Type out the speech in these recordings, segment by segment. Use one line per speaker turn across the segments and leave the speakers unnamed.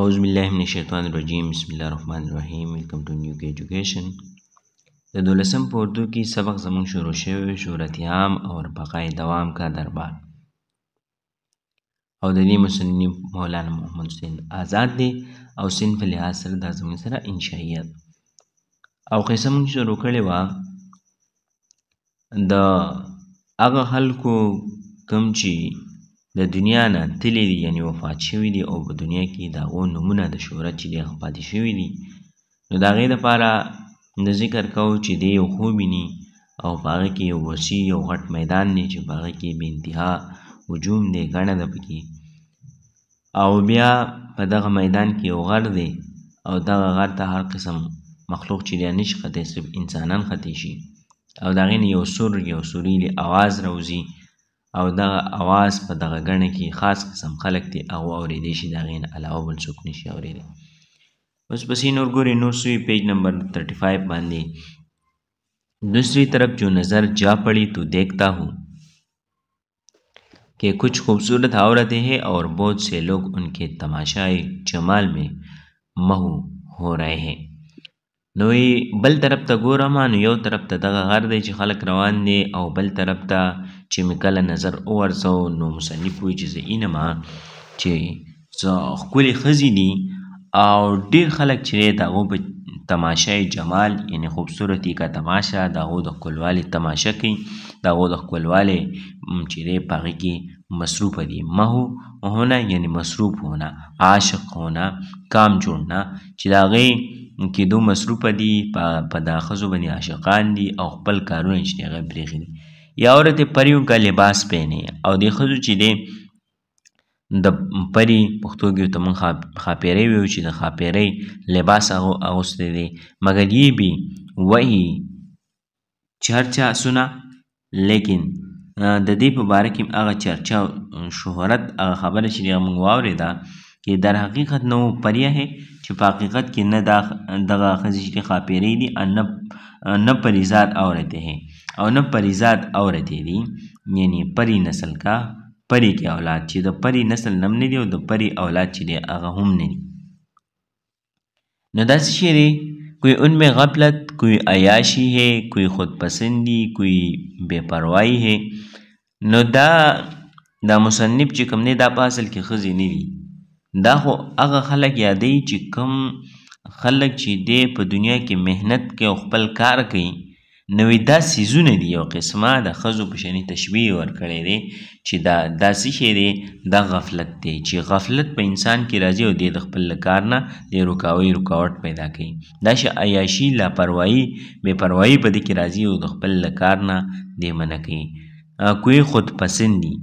اعوذباللہمنشیطانرجیم بسم الله الرحمن الرحیم ویلکم ټو نیو ایجوکیشن د دولسم په اردو کې سبق زمون شروع شوی شهرت عام او بقای دوام کا دربار او د دې مصنف مولانا محمد حسین آزاد دی او صنف لحاظ سره دا زمون سره انشائیات او قصه مونږ شروع کړې وه د هغه خلکو کوم چې د دنیا نه تللي دي یعنې وفات شوي دي او په دنیا کې د هغو نومونه د شهرت چې دی پاتې شوي دي نو د هغې دپاره د ذکر کوو چې دی یو خوب ویني او په هغه کې یو وسیع یو غټ میدان دی چې په هغه کې بې انتها هجوم دی ګڼه ده پکې او بیا په دغه میدان کې یو غر دی او دغه غر ته هر قسم مخلوق چې دی نه شي خطی صرف انسانان خطی شي او د هغې نه یو سور یو سوریلي اواز راوځي او دغه اواز په دغه ګڼه کې خاص قسم خلک دي او اورېدی شي د هغې نه علاوه بل څوک نشي اورېدی اوس پسې نور ګورې نور سوی پیج نمبر 35 باندې दूसरी तरफ जो नज़र जा पड़ी तो देखता हूँ कि कुछ खूबसूरत औरतें हैं और बहुत से लोग उनके तमाशाए जमाल में महू हो रहे हैं نو بل طرف ته ګورم نو یو طرف ته دغه غر دی چې خلک روان دي او بل طرف ته چې مې کله نظر وورځو نو مصنف وایي چې زه اینما چې ښکلې ښځې دي او ډیر خلک چې دی د هغو په تماشای جمال یعنی خوبصورتي کا تماشا د هغو د ښکلوالي تماشه کوي د هغو د ښکلوالي چې دی په هغې کې مصروف دي مهو ہونا یعنی مصروف ہونا عاشق ہونا کام جوړنا چې د هغې کې دو مصروف دي په د ښځو باندې عاشقان دي او خپل کارونه چې هغه پرېښي دي یا عورت پریو کا لباس پہنے او د ښځو چې دی د پری پښتو کې ته مونږ خاپیری ویو چې د خاپیری لباس اغوستی دی مګر یې بي وایي چې هر چا سنا لیکن د دې په باره کې هغه چرچا شهرت هغه خبره چې موږ واورېده کې در حقیقت نو پریه ہے چې په حقیقت کې نه دغه ښځې چې خاپیری دي نه پریزاد اورته هي او نه پریزاد عورتې دي یعنی پری نسل کا پری کې اولاد چې د پری نسل نم نه دی او د پری اولاد چې دی هغه هم نه دی نو داسې شی دی کوئی ان میں غفلت کوئی عیاشی ہے کوئی خود پسندی کوئی بے پروايي ہے نو دا دا مصنف چې کوم نه دا په اصل کې خزي نه وي دا خو هغه خلک یادې چې کوم خلک چې دی په دنیا کې مهنت کې خپل کار کوي نو دا سیزونه دی یو قسمه د خزو په شنی تشبیه ورکړی دی چې دا داسې شی دی دا غفلت دی چې غفلت په انسان کې راځي او د خپل کار نه د رکاوي رکاوټ پیدا کوي دا شی عیاشي لاپروايي بې پروايي په دې کې راځي او د خپل کار نه د منع کوي کوی خود پسندي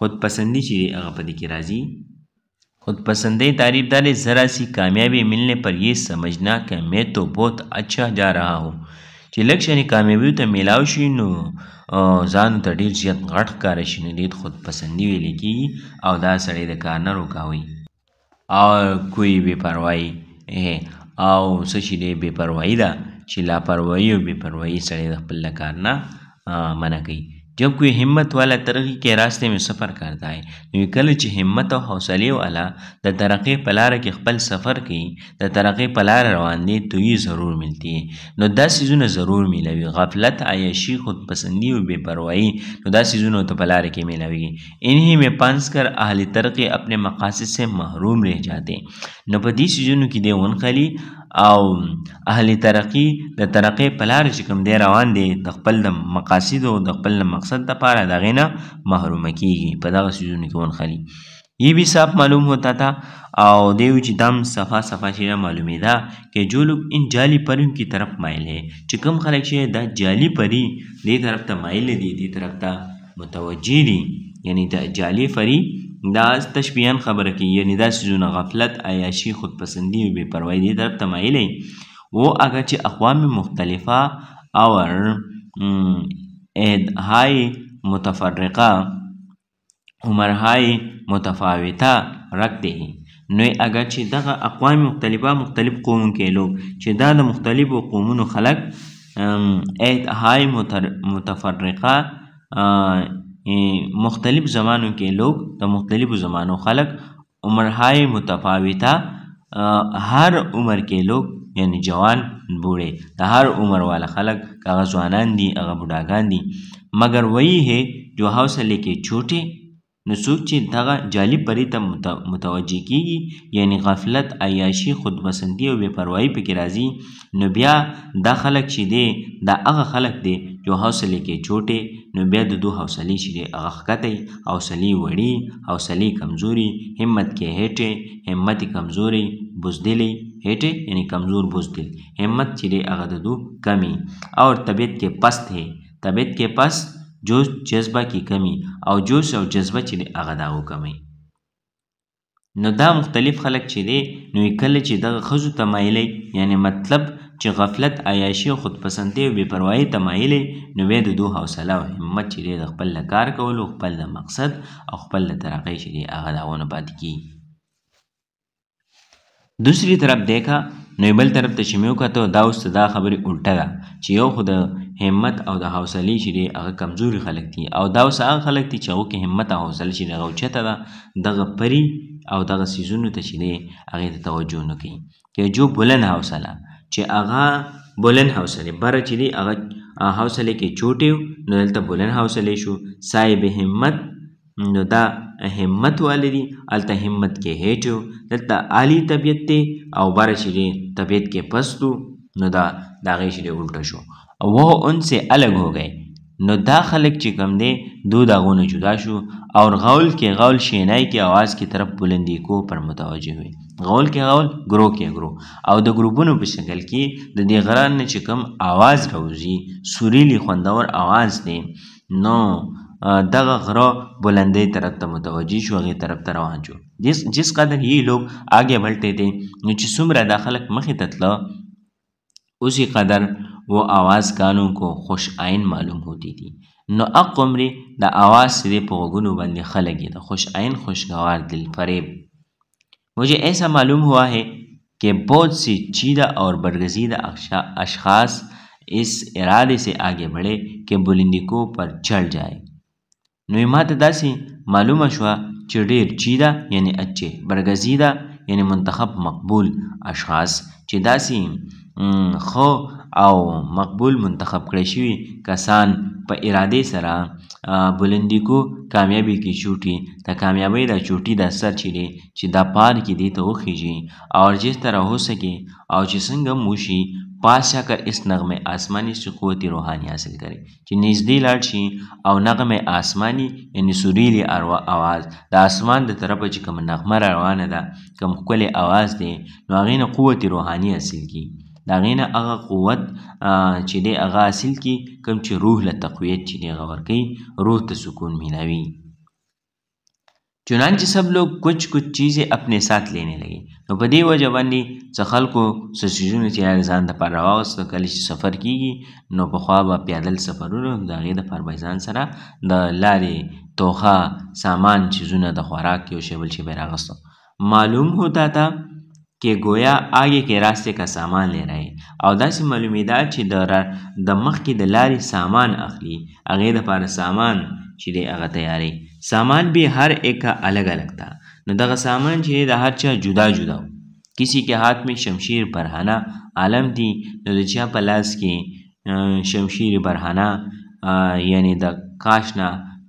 خود پسندي چې هغه په دې کې راځي خود پسندی تعریف دار ذرا سی کامیابی ملنے پر یہ سمجھنا کہ میں تو بہت اچھا جا رہا ہوں چې لږ شانې کامیابیو ته میلاو شي نو ځان ته ډېر زیات غټ ښکاره شي نو دې ته خودپسندي ویلې کېږي او دا سړی د کار نه روکاوي او کوی بې پروایي او څه چې دی بې پروایي ده چې لاپروایي او بې پروایي سړی د خپل له کار نه منع کوي जब कोई हिम्मत वाला तरक्की के रास्ते में सफ़र करता है نو کله چې همت او حوصله والا د ترقې په لار کې خپل سفر کوي د ترقې په لار روان دي تو یې ضرور ملتي نو دا سيزونه ضرور ملوي غفلت عیاشي خودپسندی او بے پروايي نو دا سيزونه ته په لار کې ملوي انہی میں پانس کر اهل ترقی اپنے مقاصد سے محروم رہ جاتے نو په دې سيزونو کې دی ونخلي او اهل ترقی د ترقی په لار چې کوم دی روان دی د خپل د مقاصد او د خپل مقصد لپاره دغه نه محروم کیږي په دغه سيزونو کې ونخلي ये भी साफ मालूम होता था और देव जी दम सफ़ा सफ़ा शेरा मालूम था कि जो लोग इन जाली परियों की तरफ माइल है चिकम खलक शे दा जाली परी दे तरफ ता माइल दी दी तरफ ता मुतवजी दी यानी दा जाली फरी دا تشبیهن خبره کوي یعنی دا سیزونه غفلت عیاشي خودپسندي او بېپروایي دې طرف ته مایلی و اگر چې اقوام مختلفه اور های متفرقه عمرهای متفاوته رکھتے ہیں نو اگر چې دغه اقوام مختلفه مختلف قومون کې لوگ چې دا د مختلفو قومونو خلق های متفرقه مختلف زمانوں کے لوگ د مختلف زمانوں خلق عمرهای متفاوته هر عمر کې لوگ یعنی جوان بوڑے د هر عمر والا خلق هغه ځوانان دي هغه بوډاګان دي مګر وہی ہے جو حوصلے کې چھوٹے نو څوک چې دغه جالب پرې ته متوجه کیږي یعنی غفلت عیاشي خودپسندي او بې پروایي پکې راځي نو بیا دا خلک چې دی دا هغه خلک دی جو حوصلې کې چوټې نو بیا د دو حوصلې چې دی هغه ښکته حوصلې وړي حوصلې کمزوري همت کې هټې همت کمزوري بزدلې هټې یعنی کمزور بزدل همت چې دی هغه د دو کمی او طبیعت کې پست ہے طبیعت کې پست جوش جذبه کې کمی او جوش او جذبه چې دی هغه داو کمی نو دا مختلف خلک چې دی نو کله چې دغه ښځو ته مایلې یعنی مطلب چې غفلت عیاشي او خودپسندۍ او بېپروایۍ ته مایلې نو بیا د دوی حوصله او همت چې دی د خپل د کار کولو خپل د مقصد او خپل د ترقۍ چې دی هغه د هغو نه پاتې کیږي دوسری طرف دیکھا نو بل طرف ته چې مې وکتو دا اوس دا خبرې الټه ده چې یو خو د همت او د حوصلې چې دی هغه کمزوري خلک دي او دا اوس هغه خلک دي چې هغو کې همت او حوصله چې دی هغه اوچته ده دغه پري او دغه سیزونو ته چې دی هغې ته توجه نه کوي که جو بلند حوصله چې هغه بلند حوصله بره چې دی هغه حوصله کې چوټي نو دلته بلند حوصله شو صاحب همت نو دا همت والدي الته همت کې هېټو دلته عالی طبیعت ته او بره چې دی طبیعت کې پستو نو دا دا غي چې الټه شو او وه ان سے الگ ہو گئے نو دا خلک چې کم دی دو داغونه جدا شو او غول کې غول شینای کې आवाज کی طرف بلندی کو پر متوجه وي غول کې غول ګرو کې ګرو او د ګروپونو په شکل کې د دې غران نه چې کوم आवाज راوځي سوریلی خوندور आवाज دی نو دغه غره بلندی طرف ته متوجه شو هغې طرف ته روان شو جس جس قدر یې لوگ آگے بلټې دي نو چې څومره دا خلک مخې ته تله اسی قدر وہ آواز کانوں کو خوش آئین معلوم ہوتی تھی نو اق عمرې د آواز سې په غوږونو باندې ښه لګېده خوش آئین خوشګوار دلفریب मुझे ऐसा मालूम हुआ है कि बहुत सी चीदा और बरगजीदा अशखास इस इरादे से आगे बढ़े कि बुलंदिको पर चढ़ जाए نو ماته داسې معلومه شوه چې ډیر چیده یعنی اچې برګزیده یعنی منتخب مقبول اشخاص چې داسې خو او مقبول منتخب کړی شوي کسان په اراده سره بلندی کو کامیابی کی چوٹی تا کامیابی دا چوٹی دا سر چیرے چې دا پار کې دی ته وخیږي اور جس طرح ہو سکے اور چې څنګه موشي پاسا کر اس نغم آسمانی سقوت روحانی حاصل کرے چې نږدې لاړ شي او نغم آسمانی یعنی سریلی اروا आवाज د اسمان د طرفه چې کوم نغمه روانه ده کوم ښکلی आवाज دی نو هغې نه قوت روحانی حاصل کی د هغې نه هغه قوت چې دی هغه حاصل کړي کوم چې روح له تقویت چې دی هغه ورکوي روح ته سکون میلاوي چنانچہ سب لوگ کچھ کچھ چیزیں اپنے ساتھ لینے لگے نو په دې وجه باندې څه خلکو څه څیزونه چې هغه ځان دپاره راواغستو کله چې سفر کیږي نو پخوا به پیادل سفرونه د هغې دپاره به ځان سره د لارې توخه سامان چیزونه د خوراک یو شی بل شی به یې راغستو معلوم ہوتا تھا کې ګویا آګې کې راستې کا سامان لے راي او داسې معلومیدا چې د د مخ کې د لارې سامان اخلي هغې د پاره سامان چې دی هغه تیاری سامان به هر ایک کا الگ الگ تا نو دغه سامان چې د هر چا جدا جدا کسی کے ہاتھ میں شمشیر برہانہ عالم تھی نو د چا په لاس کې شمشیر برهانه یعنی د کاشنا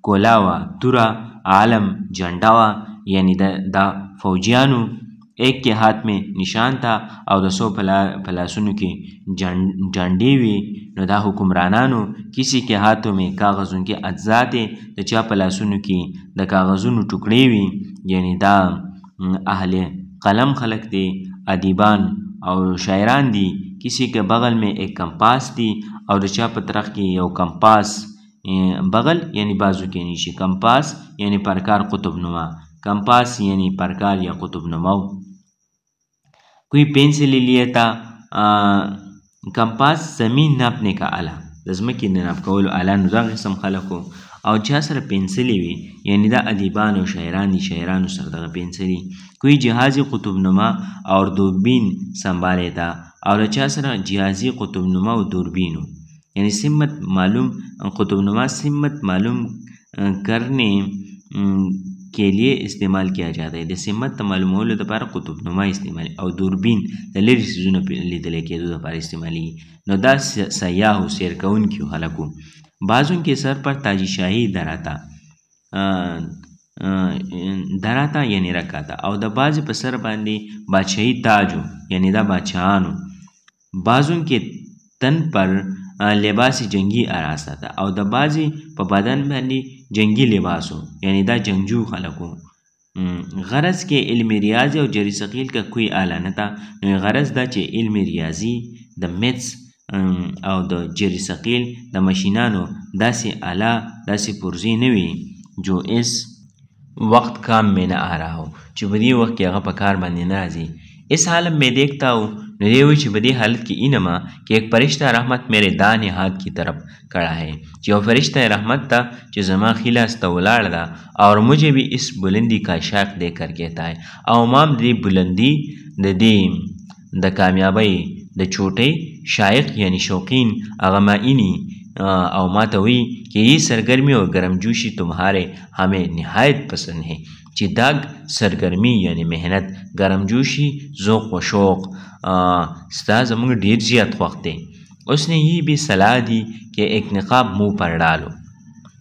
کولاوه توره عالم جنډا یعنی د د فوجیانو ایک کې هات مې نشان تا او د سو پلا پلاسونو کې جنډې وي نو دا حکمرانانو کسی کې هاتو مې کاغذون کې اجزا دي د چا پلاسونو کې د کاغذونو ټوکړې وي یعنی دا اهل قلم خلق دي ادیبان او شاعران دي کسی کې بغل مې ایک کمپاس دي او د چا پترخ کې یو کمپاس بغل یعنی بازو کې نیشي کمپاس یعنی پرکار قطب نما کمپاس یعنی پرکار یا قطب نمو कोई पेन से ले लिया था کمپاس زمین ناپنې کا اله د ځمکې د ناپ کولو اله نو دغه قسم خلکو او چا سره پنسلې وي یعنی دا ادیبان او شاعران دي شاعرانو سره دغه پنسلې کوی جهازی قطب نما او دوربین سنبالې ده او له چا سره جهازی قطب نما او دوربینو یعنی سمت معلوم قطب نما سمت معلوم کرنے के लिए इस्तेमाल किया जाता है د سمت د معلومولو دپاره قطب نما استعمالي او دوربین د لرې څیزونو لیدلی کېدو دپاره استعمالیږي نو دا سیاحو سیر کوونکیو هلکو بعضونکې سر پر تاجی شاهي دراته دراته یعنی رکاته او د بعضې په سر باندې بادشاهي تاجو یعنی دا بادشاهانو بعضونکې تن پر لباس جنگی راسته ده او د بعضې په بدن باندې جنگي لباسو یعنی دا جنگجو خلکو غرض کې علم ریاضي او جری ثقیل کا کوئی اعلی نه تا نو غرض دا چې علم ریاضي د میتس او د جری ثقیل د ماشینانو داسې اعلی داسې پرزي نه وي جو اس وقت کام میں نہ آ رہا ہو چې په دې وخت کې هغه په کار باندې نه راځي اس حالم میں دیکھتا ہوں نو دی وایي چې په دې حالت کې اینما کې یک فرشته رحمت میرے دان هات کی طرف کړه ہے چې یو فرشته رحمت تا چې زما خلاص ته ولاړ ده اور مجھے بھی اس بلندی کا شاق دے کر کہتا ہے او مام دې بلندی د دې د کامیابی د چوټې شایق یعنی شوقین هغه معنی او ماتوی کہ یہ سرگرمی اور گرم جوشی تمہارے ہمیں نہایت پسند ہے چې دګ سرګرمي یعنی مهنت ګرمجوشي ذوق و شوق ستا زموږ ډیر زیات خوښ دی اس نے یہ بھی صلاح دی کہ ایک نقاب مو پر ڈالو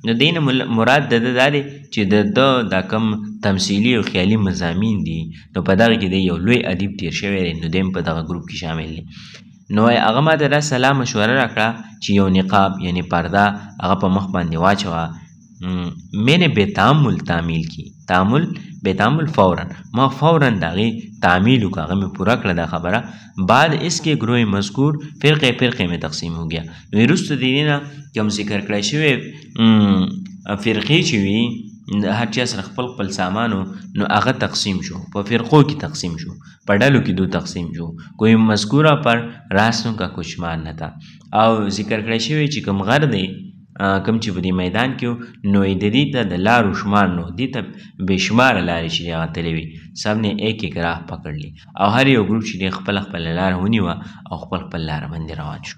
نو دین مراد د دا دی چې د د دا کم تمثیلی او خیالي مضامین دي نو په دغه کې د یو لوی ادیب تیر شوی دی نو دیم په دغه ګروپ کې شامل دی نو هغه ما ته دا سلام مشوره راکړه چې یو نقاب یعنی پرده هغه په مخ باندې واچوه मैंने बेतामुल تعمیل کی تعامل बेतामुल فورا ما فورا داغه تعمیل کو هغه مې پورا کړه دا خبره بعد اس کې گروه مذکور فرقه فرقه میں تقسیم ہو گیا نو رست دینه کوم ذکر کړی شوی فرقې چې وی هر چا سره خپل خپل سامانو نو هغه تقسیم شو په فرقو کې تقسیم شو په ډلو کې دو تقسیم شو کوئی مذکوره پر راستوں کا کچھ مان نه تا او ذکر کړی شوی چې کوم غر دی کم چې په دې میدان کې نو د دې ته د لارو شمار نو دې ته بېشماره لارې چې هغه تللې وي سب نه ایک ایک راه پکړلې او هر یو ګروپ چې خپل خپل لار ونیوه او خپل خپل لار باندې روان شو